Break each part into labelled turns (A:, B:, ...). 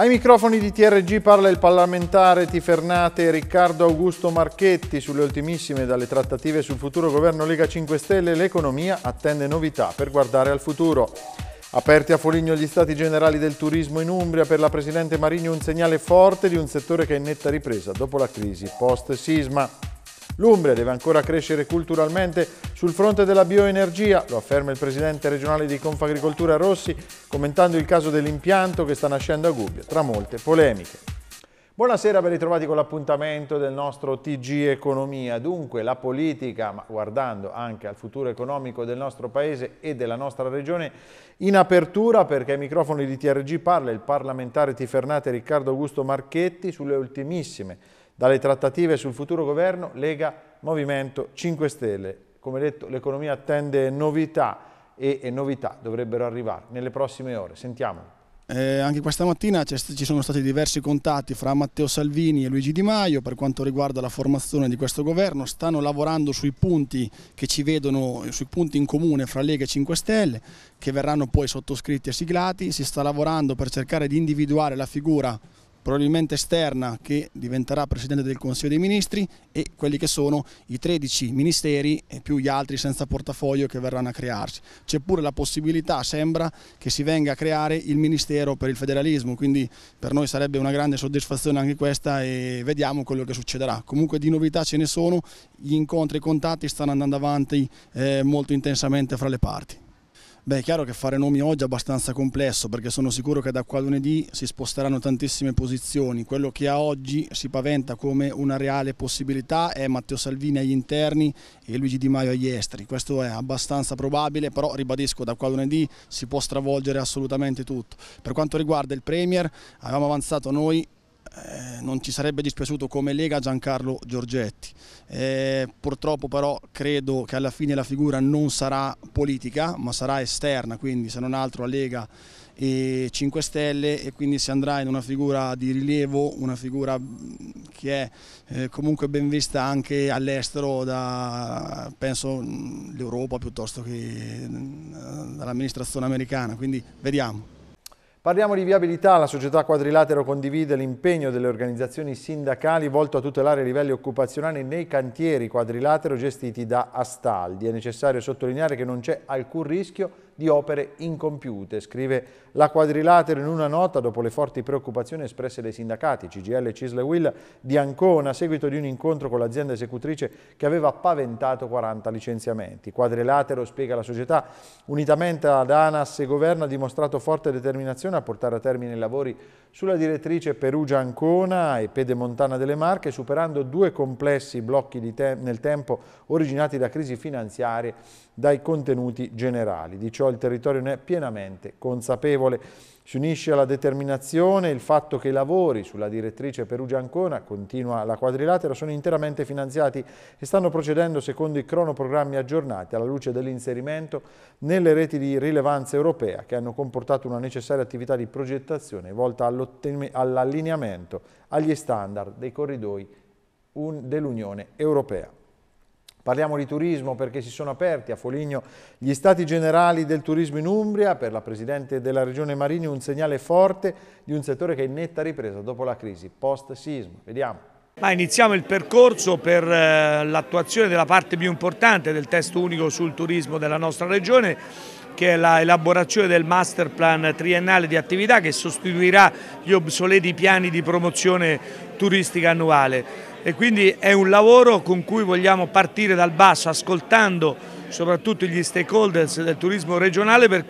A: Ai microfoni di TRG parla il parlamentare Tifernate Riccardo Augusto Marchetti. Sulle ultimissime dalle trattative sul futuro governo Lega 5 Stelle l'economia attende novità per guardare al futuro. Aperti a Foligno gli stati generali del turismo in Umbria, per la Presidente Marigno un segnale forte di un settore che è in netta ripresa dopo la crisi post-sisma. L'Umbria deve ancora crescere culturalmente sul fronte della bioenergia, lo afferma il presidente regionale di Confagricoltura Rossi commentando il caso dell'impianto che sta nascendo a Gubbio, tra molte polemiche. Buonasera, ben ritrovati con l'appuntamento del nostro TG Economia. Dunque la politica, ma guardando anche al futuro economico del nostro paese e della nostra regione, in apertura perché ai microfoni di TRG parla il parlamentare tifernate Riccardo Augusto Marchetti sulle ultimissime dalle trattative sul futuro governo Lega Movimento 5 Stelle. Come detto l'economia attende novità e, e novità dovrebbero arrivare nelle prossime ore. Sentiamo.
B: Eh, anche questa mattina ci sono stati diversi contatti fra Matteo Salvini e Luigi Di Maio per quanto riguarda la formazione di questo governo, stanno lavorando sui punti che ci vedono, sui punti in comune fra Lega e 5 Stelle, che verranno poi sottoscritti e siglati, si sta lavorando per cercare di individuare la figura probabilmente esterna che diventerà Presidente del Consiglio dei Ministri e quelli che sono i 13 ministeri e più gli altri senza portafoglio che verranno a crearsi. C'è pure la possibilità, sembra, che si venga a creare il Ministero per il federalismo, quindi per noi sarebbe una grande soddisfazione anche questa e vediamo quello che succederà. Comunque di novità ce ne sono, gli incontri e i contatti stanno andando avanti eh, molto intensamente fra le parti. Beh, è chiaro che fare nomi oggi è abbastanza complesso perché sono sicuro che da qua a lunedì si sposteranno tantissime posizioni. Quello che a oggi si paventa come una reale possibilità è Matteo Salvini agli interni e Luigi Di Maio agli esteri. Questo è abbastanza probabile, però ribadisco da qua a lunedì si può stravolgere assolutamente tutto. Per quanto riguarda il Premier, avevamo avanzato noi eh, non ci sarebbe dispiaciuto come Lega Giancarlo Giorgetti. Eh, purtroppo però credo che alla fine la figura non sarà politica ma sarà esterna, quindi se non altro a Lega e 5 Stelle e quindi si andrà in una figura di rilievo, una figura mm, che è eh, comunque ben vista anche all'estero da penso mm, l'Europa piuttosto che mm,
A: dall'amministrazione americana, quindi vediamo. Parliamo di viabilità, la società Quadrilatero condivide l'impegno delle organizzazioni sindacali volto a tutelare i livelli occupazionali nei cantieri Quadrilatero gestiti da Astaldi. È necessario sottolineare che non c'è alcun rischio di opere incompiute, scrive la quadrilatero in una nota dopo le forti preoccupazioni espresse dai sindacati CGL e Cisle Will di Ancona a seguito di un incontro con l'azienda esecutrice che aveva paventato 40 licenziamenti. Quadrilatero, spiega la società, unitamente ad ANAS e Governo ha dimostrato forte determinazione a portare a termine i lavori sulla direttrice Perugia-Ancona e Pedemontana delle Marche, superando due complessi blocchi te nel tempo originati da crisi finanziarie dai contenuti generali. Di ciò il territorio ne è pienamente consapevole. Si unisce alla determinazione il fatto che i lavori sulla direttrice Perugia-Ancona, continua la quadrilatera, sono interamente finanziati e stanno procedendo secondo i cronoprogrammi aggiornati alla luce dell'inserimento nelle reti di rilevanza europea che hanno comportato una necessaria attività di progettazione volta all'allineamento agli standard dei corridoi dell'Unione Europea. Parliamo di turismo perché si sono aperti a Foligno gli stati generali del turismo in Umbria, per la Presidente della Regione Marini un segnale forte di un settore che è in netta ripresa dopo la crisi post-sisma. Vediamo.
C: Ma iniziamo il percorso per eh, l'attuazione della parte più importante del testo unico sul turismo della nostra Regione che è l'elaborazione del master plan triennale di attività che sostituirà gli obsoleti piani di promozione turistica annuale e quindi è un lavoro con cui vogliamo partire dal basso, ascoltando soprattutto gli stakeholders del turismo regionale per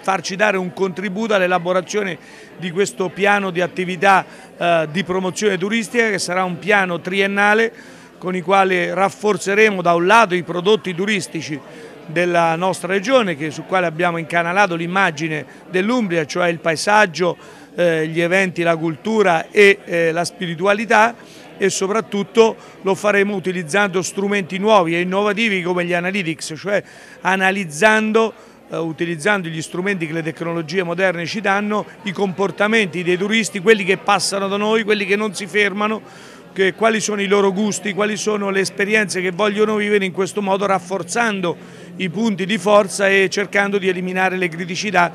C: farci dare un contributo all'elaborazione di questo piano di attività eh, di promozione turistica che sarà un piano triennale con il quale rafforzeremo da un lato i prodotti turistici della nostra regione sul quale abbiamo incanalato l'immagine dell'Umbria, cioè il paesaggio, eh, gli eventi, la cultura e eh, la spiritualità e soprattutto lo faremo utilizzando strumenti nuovi e innovativi come gli analytics, cioè analizzando eh, utilizzando gli strumenti che le tecnologie moderne ci danno, i comportamenti dei turisti, quelli che passano da noi, quelli che non si fermano, che, quali sono i loro gusti, quali sono le esperienze che vogliono vivere in questo modo rafforzando i punti di forza e cercando di eliminare le criticità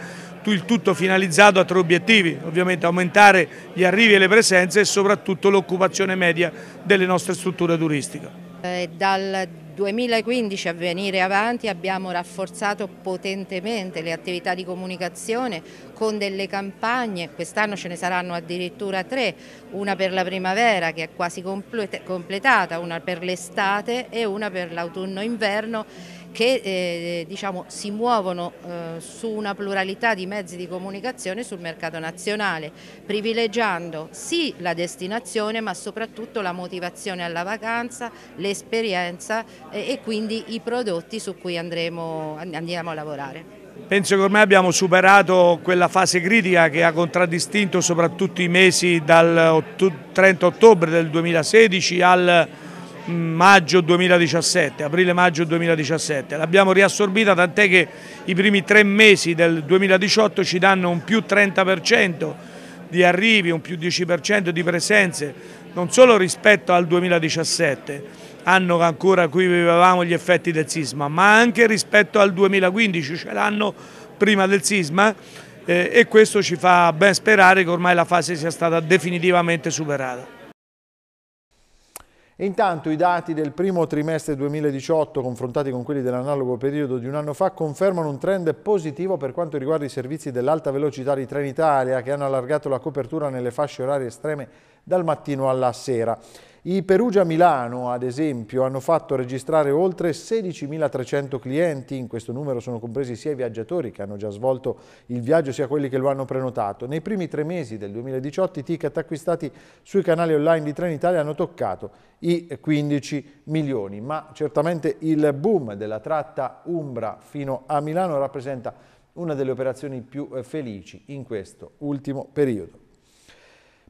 C: il tutto finalizzato a tre obiettivi, ovviamente aumentare gli arrivi e le presenze e soprattutto l'occupazione media delle nostre strutture turistiche.
D: Eh, dal 2015 a venire avanti abbiamo rafforzato potentemente le attività di comunicazione con delle campagne, quest'anno ce ne saranno addirittura tre, una per la primavera che è quasi completata, una per l'estate e una per l'autunno-inverno che eh, diciamo, si muovono eh, su una pluralità di mezzi di comunicazione sul mercato nazionale, privilegiando sì la destinazione ma soprattutto la motivazione alla vacanza, l'esperienza eh, e quindi i prodotti su cui andremo, andiamo a lavorare.
C: Penso che ormai abbiamo superato quella fase critica che ha contraddistinto soprattutto i mesi dal 30 ottobre del 2016 al maggio 2017, aprile-maggio 2017. L'abbiamo riassorbita tant'è che i primi tre mesi del 2018 ci danno un più 30% di arrivi, un più 10% di presenze, non solo rispetto al 2017, anno ancora cui vivevamo gli effetti del sisma, ma anche rispetto al 2015, cioè l'anno prima del sisma, eh, e questo ci fa ben sperare che ormai la fase sia stata definitivamente superata.
A: Intanto i dati del primo trimestre 2018 confrontati con quelli dell'analogo periodo di un anno fa confermano un trend positivo per quanto riguarda i servizi dell'alta velocità di Trenitalia che hanno allargato la copertura nelle fasce orarie estreme dal mattino alla sera. I Perugia-Milano, ad esempio, hanno fatto registrare oltre 16.300 clienti, in questo numero sono compresi sia i viaggiatori che hanno già svolto il viaggio, sia quelli che lo hanno prenotato. Nei primi tre mesi del 2018 i ticket acquistati sui canali online di Trenitalia hanno toccato i 15 milioni, ma certamente il boom della tratta Umbra fino a Milano rappresenta una delle operazioni più eh, felici in questo ultimo periodo.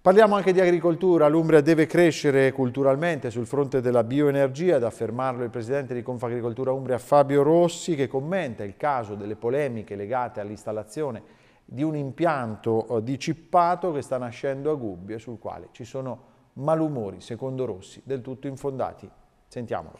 A: Parliamo anche di agricoltura, l'Umbria deve crescere culturalmente sul fronte della bioenergia, ad affermarlo il presidente di Confagricoltura Umbria Fabio Rossi che commenta il caso delle polemiche legate all'installazione di un impianto eh, di cippato che sta nascendo a Gubbio e sul quale ci sono malumori, secondo Rossi, del tutto infondati. Sentiamolo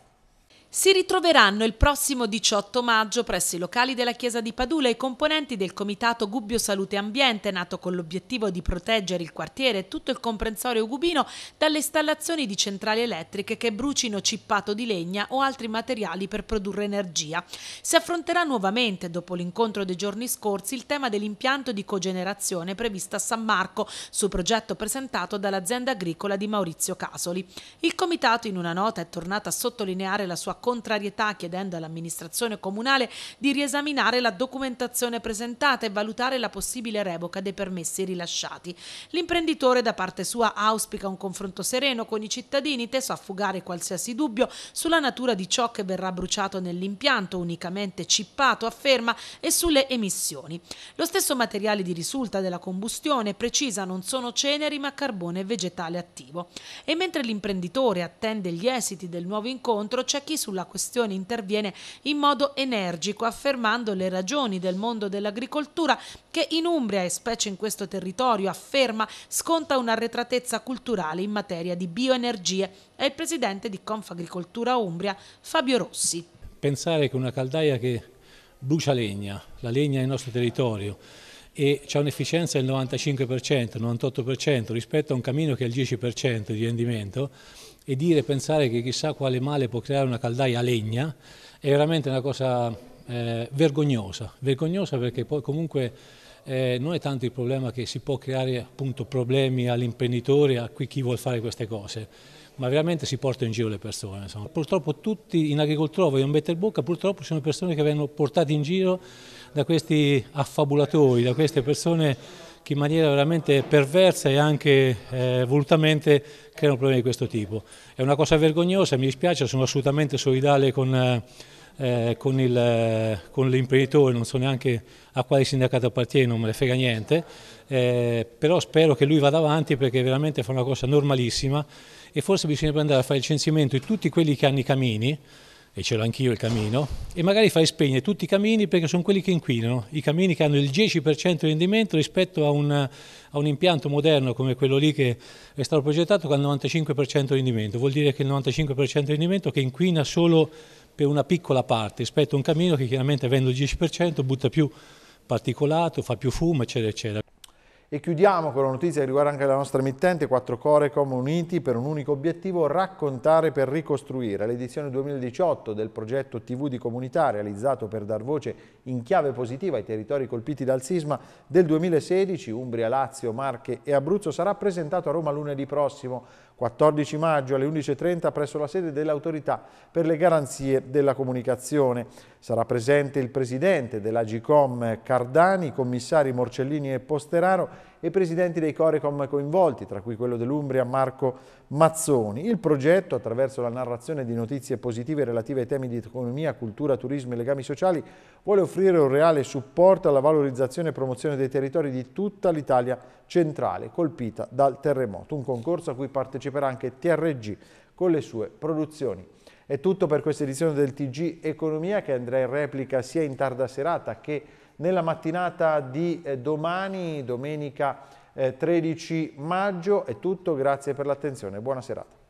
D: si ritroveranno il prossimo 18 maggio presso i locali della Chiesa di Padula i componenti del Comitato Gubbio Salute e Ambiente, nato con l'obiettivo di proteggere il quartiere e tutto il comprensorio gubino dalle installazioni di centrali elettriche che brucino cippato di legna o altri materiali per produrre energia. Si affronterà nuovamente, dopo l'incontro dei giorni scorsi, il tema dell'impianto di cogenerazione prevista a San Marco, su progetto presentato dall'azienda agricola di Maurizio Casoli. Il Comitato, in una nota, è tornato a sottolineare la sua contrarietà chiedendo all'amministrazione comunale di riesaminare la documentazione presentata e valutare la possibile revoca dei permessi rilasciati. L'imprenditore da parte sua auspica un confronto sereno con i cittadini teso a fugare qualsiasi dubbio sulla natura di ciò che verrà bruciato nell'impianto unicamente cippato, afferma, e sulle emissioni. Lo stesso materiale di risulta della combustione precisa non sono ceneri ma carbone vegetale attivo. E mentre l'imprenditore attende gli esiti del nuovo incontro, c'è chi sul sulla questione interviene in modo energico affermando le ragioni del mondo dell'agricoltura che in Umbria e specie in questo territorio afferma sconta un'arretratezza culturale in materia di bioenergie è il presidente di Confagricoltura Umbria Fabio Rossi.
E: Pensare che una caldaia che brucia legna, la legna nel nostro territorio, e c'è un'efficienza del 95%, 98% rispetto a un camino che è il 10% di rendimento, e dire, pensare che chissà quale male può creare una caldaia a legna è veramente una cosa eh, vergognosa, vergognosa perché poi comunque eh, non è tanto il problema che si può creare appunto problemi all'imprenditore, a chi vuole fare queste cose, ma veramente si porta in giro le persone. Insomma. Purtroppo tutti in agricoltura vogliono mettere bocca, purtroppo sono persone che vengono portate in giro da questi affabulatori, da queste persone che in maniera veramente perversa e anche eh, volutamente creano problemi di questo tipo. È una cosa vergognosa, mi dispiace, sono assolutamente solidale con... Eh, con, l'imprenditore, non so neanche a quale sindacato appartiene, non me ne frega niente, eh, però spero che lui vada avanti perché veramente fa una cosa normalissima e forse bisognerebbe andare a fare il censimento di tutti quelli che hanno i camini e ce l'ho anch'io il camino, e magari fai spegnere tutti i camini perché sono quelli che inquinano, i camini che hanno il 10% di rendimento rispetto a un, a un, impianto moderno come quello lì che è stato progettato che ha il 95% di rendimento, vuol dire che il 95% di rendimento che inquina solo per una piccola parte rispetto a un camino che chiaramente avendo il 10% butta più particolato, fa più fumo, eccetera, eccetera.
A: E chiudiamo con la notizia che riguarda anche la nostra emittente, quattro Corecom uniti per un unico obiettivo, raccontare per ricostruire. L'edizione 2018 del progetto TV di comunità realizzato per dar voce in chiave positiva ai territori colpiti dal sisma del 2016, Umbria, Lazio, Marche e Abruzzo, sarà presentato a Roma lunedì prossimo, 14 maggio alle 11.30 presso la sede dell'autorità per le garanzie della comunicazione. Sarà presente il presidente della dell'Agicom Cardani, i commissari Morcellini e Posteraro e presidenti dei Corecom coinvolti, tra cui quello dell'Umbria Marco Mazzoni. Il progetto, attraverso la narrazione di notizie positive relative ai temi di economia, cultura, turismo e legami sociali, vuole offrire un reale supporto alla valorizzazione e promozione dei territori di tutta l'Italia centrale colpita dal terremoto. Un concorso a cui parteciperà anche TRG con le sue produzioni. È tutto per questa edizione del TG Economia che andrà in replica sia in tarda serata che in nella mattinata di eh, domani, domenica 13 eh, maggio. È tutto, grazie per l'attenzione, buona serata.